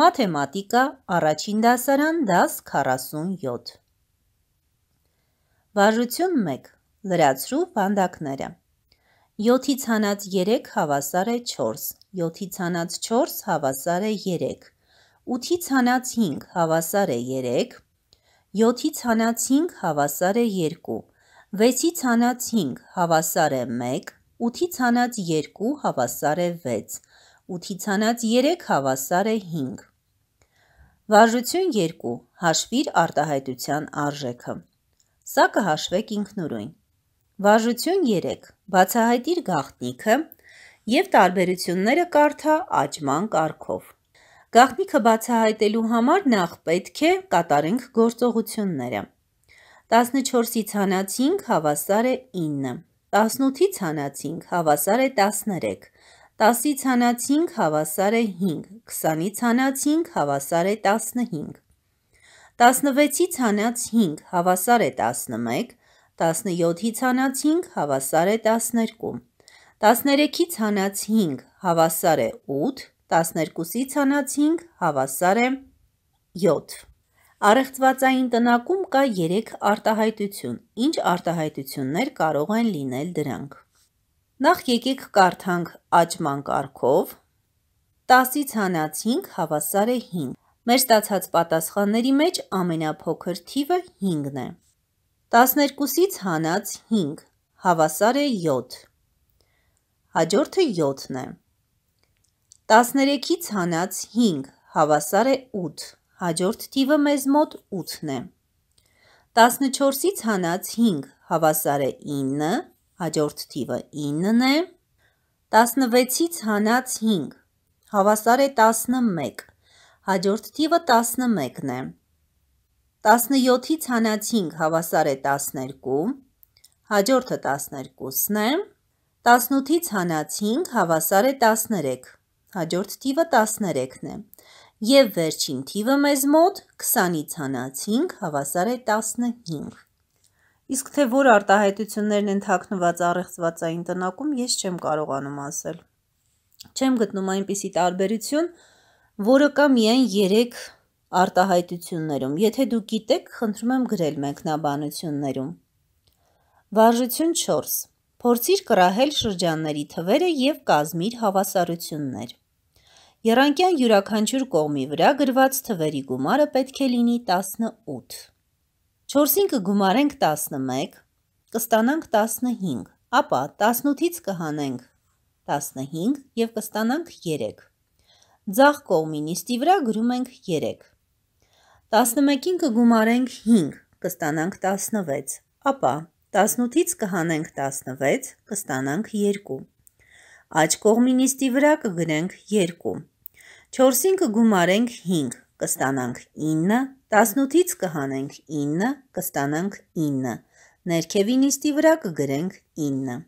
Մաթեմատիկա առաջին դասարան դաս 47 Վարժություն 1 Լրացրու վանդակները 7-ից հանած 3 հավասար է 4, 7-ից հանած 4 հավասար է 3, 8-ից հանած 5 հավասար է 3, 7-ից հանած 5 հավասար է 2, 6-ից հանած 5 հավասար է 1, 8-ից հանած 2 հավասար է 6, 8-ի ցանած 3 հավասար է 5։ Վարժություն 2. Հաշվիր արտահայտության արժեքը։ Սա կհաշվեք ինքնուրույն։ Վարժություն 3. Բացահայտիր գաղտնիքը եւ տարբերությունները կարդա աճման կարգով։ Գաղտնիքը բացահայտելու համար նախ պետք է կատարենք գործողությունները։ 14-ի ցանած 5 հավասար է 9։ 18-ի ցանած 5 հավասար է 13։ 10-ից հանած 5 հավասար է 5, 20-ից հանած 5 հավասար է 15, 16-ից հանած 5 հավասար է 11, 17-ից հանած 5 հավասար է 12, 13-ից հանած 5 հավասար է 8, 12-ից հանած 5 հավասար է 7։ Արեղծվածային տնակում կա 3 արտահայտություն, ինչ արտահայտություններ կարող են լինել դրանք։ Նախ եկեք կարդանք աճման կարգով, 10-ից հանած 5 հավասար է 5։ Մեր ստացած պատասխանների մեջ ամենափոքր թիվը 5-ն է։ 12-ից հանած 5 հավասար է 7։ Հաջորդը 7-ն է։ 13-ից հանած 5 հավասար է 8։ Հաջորդ թիվը մեզ մոտ 8-ն է։ 14-ից հանած 5 հավասար է 9 հաջորդ թիվը 9-ն է, 16-ից հանած 5, հավասար է 11, հաջորդ թիվը 11-ն է, 17-ից հանած 5 հավասար է 12, հաջորդը 12-ն է, 18-ից հանած 5 հավասար է 13, հաջորդ թիվը 13-ն է, և վերջին թիվը մեզ մոտ 20-ից հանած 5 հավասար է 15։ Իսկ թե որ արտահայտություններն են թաքնված առեղծվածային տնակում, ես չեմ կարողանում ասել։ Չեմ գտնում այնպիսի տարբերություն, որը կա միայն 3 արտահայտություններում։ Եթե դուք գիտեք, խնդրում եմ գրել մեկնաբանություններում։ Վարժություն 4. Փորձիր կրահել շրջանների թվերը եւ կազմիր հավասարություններ։ Երանկյան յուրաքանչյուր կողմի վրա գրված թվերի գումարը պետք է լինի 18։ 4-ին կգումարենք 11, կստանանք 15, ապա 18-ից կհանենք 15 և կստանանք 3։ Ձախ կողմին իստի վրա գրում ենք 3։ 11-ին կգումարենք 5, կստանանք 16, ապա 18-ից կհանենք 16, կստանանք 2։ Աջ կողմին իստի վրա կգրենք 2։ 4-ին կգումարենք 5, կստանանք 9, 18-ից կհանենք 9, կստանանք 9, ներքևի նիստի վրա կգրենք 9։